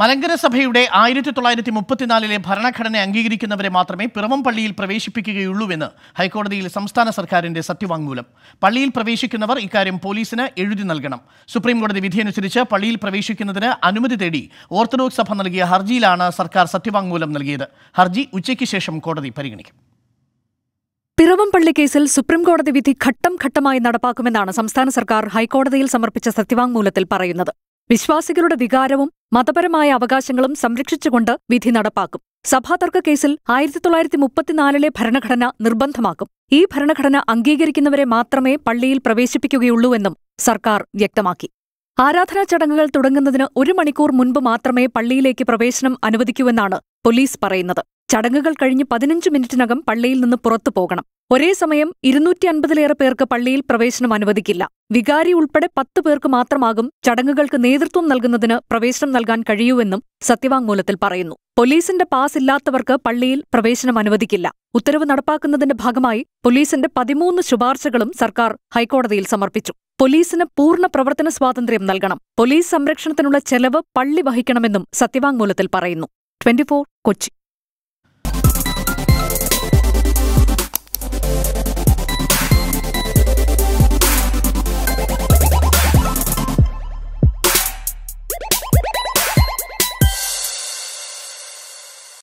മലങ്കര സഭയുടെ ആയിരത്തി തൊള്ളായിരത്തി മുപ്പത്തിനാലിലെ ഭരണഘടന അംഗീകരിക്കുന്നവരെ മാത്രമേ പിറവം പള്ളിയിൽ പ്രവേശിപ്പിക്കുകയുള്ളൂവെന്ന് ഹൈക്കോടതിയിൽ സംസ്ഥാന സർക്കാരിന്റെ സത്യവാങ്മൂലം പള്ളിയിൽ പ്രവേശിക്കുന്നവർ ഇക്കാര്യം പോലീസിന് എഴുതി നൽകണം സുപ്രീംകോടതി വിധിയനുസരിച്ച് പള്ളിയിൽ പ്രവേശിക്കുന്നതിന് അനുമതി തേടി ഓർത്തഡോക്സ് സഭ നൽകിയ ഹർജിയിലാണ് സർക്കാർ സത്യവാങ്മൂലം നൽകിയത് ഹർജി ഉച്ചയ്ക്ക് ശേഷം കോടതി പരിഗണിക്കും പിറവംപള്ളി കേസിൽ സുപ്രീംകോടതി വിധി ഘട്ടം ഘട്ടമായി നടപ്പാക്കുമെന്നാണ് സംസ്ഥാന സർക്കാർ ഹൈക്കോടതിയിൽ സമർപ്പിച്ച സത്യവാങ്മൂലത്തിൽ പറയുന്നത് വിശ്വാസികളുടെ വികാരവും മതപരമായ അവകാശങ്ങളും സംരക്ഷിച്ചുകൊണ്ട് വിധി നടപ്പാക്കും സഭാതർക്ക കേസിൽ ആയിരത്തി തൊള്ളായിരത്തി മുപ്പത്തിനാലിലെ ഭരണഘടന നിർബന്ധമാക്കും ഈ ഭരണഘടന അംഗീകരിക്കുന്നവരെ മാത്രമേ പള്ളിയിൽ പ്രവേശിപ്പിക്കുകയുള്ളൂവെന്നും സർക്കാർ വ്യക്തമാക്കി ആരാധനാ ചടങ്ങുകൾ തുടങ്ങുന്നതിന് ഒരു മണിക്കൂർ മുൻപ് മാത്രമേ പള്ളിയിലേക്ക് പ്രവേശനം അനുവദിക്കൂവെന്നാണ് പോലീസ് പറയുന്നത് ചടങ്ങുകൾ കഴിഞ്ഞ് പതിനഞ്ച് മിനിറ്റിനകം പള്ളിയിൽ നിന്ന് പുറത്തു പോകണം ഒരേ സമയം ഇരുന്നൂറ്റി അൻപതിലേറെ പേർക്ക് പള്ളിയിൽ പ്രവേശനം അനുവദിക്കില്ല വികാരി ഉൾപ്പെടെ പത്ത് പേർക്ക് മാത്രമാകും ചടങ്ങുകൾക്ക് നേതൃത്വം നൽകുന്നതിന് പ്രവേശനം നൽകാൻ കഴിയൂവെന്നും സത്യവാങ്മൂലത്തിൽ പറയുന്നു പോലീസിന്റെ പാസ് ഇല്ലാത്തവർക്ക് പള്ളിയിൽ പ്രവേശനം അനുവദിക്കില്ല ഉത്തരവ് നടപ്പാക്കുന്നതിന്റെ ഭാഗമായി പോലീസിന്റെ പതിമൂന്ന് ശുപാർശകളും സർക്കാർ ഹൈക്കോടതിയിൽ സമർപ്പിച്ചു പോലീസിന് പൂർണ്ണ പ്രവർത്തന സ്വാതന്ത്ര്യം നൽകണം പോലീസ് സംരക്ഷണത്തിനുള്ള ചെലവ് പള്ളി വഹിക്കണമെന്നും സത്യവാങ്മൂലത്തിൽ പറയുന്നു ട്വന്റി കൊച്ചി